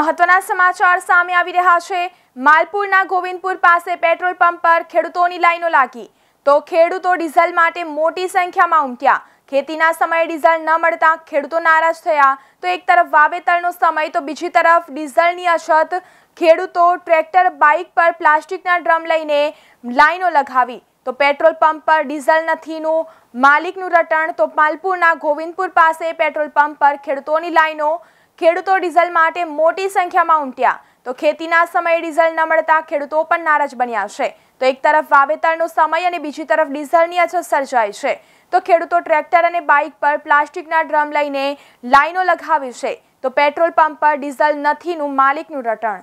મહત્વના સમાચાર સામે આવી રહ્યા છે માલપુરના ગોવિંદપુર પાસે પેટ્રોલ પંપ પર ખેડૂતોની લાઈનો લાગી તો ખેડૂતો ડીઝલ માટે મોટી સંખ્યામાં ઉમટ્યા ખેતીના સમયે ડીઝલ ન મળતા ખેડૂતો નારાજ થયા તો એક તરફ વાવેતરનો સમય તો બીજી તરફ ડીઝલની અછત ખેડૂતો ટ્રેક્ટર બાઇક પર પ્લાસ્ટિકના ડ્રમ લઈને લાઈનો લગાવી તો પેટ્રોલ પંપ પર ડીઝલ નથીનું માલિકનું રટણ તો માલપુરના ગોવિંદપુર પાસે પેટ્રોલ પંપ પર ખેડૂતોની લાઈનો ખેડૂતો ડીઝલ માટે મોટી સંખ્યામાં ઉમટ્યા તો ખેતીના સમયે ડીઝલ ન મળતા ખેડૂતો પણ નારાજ બન્યા છે તો એક તરફ વાવેતરનો સમય અને બીજી તરફ ડીઝલની અછત સર્જાય છે તો ખેડૂતો ટ્રેક્ટર અને બાઇક પર પ્લાસ્ટિકના ડ્રમ લઈને લાઈનો લગાવી છે તો પેટ્રોલ પંપ પર ડીઝલ નથીનું માલિકનું રટણ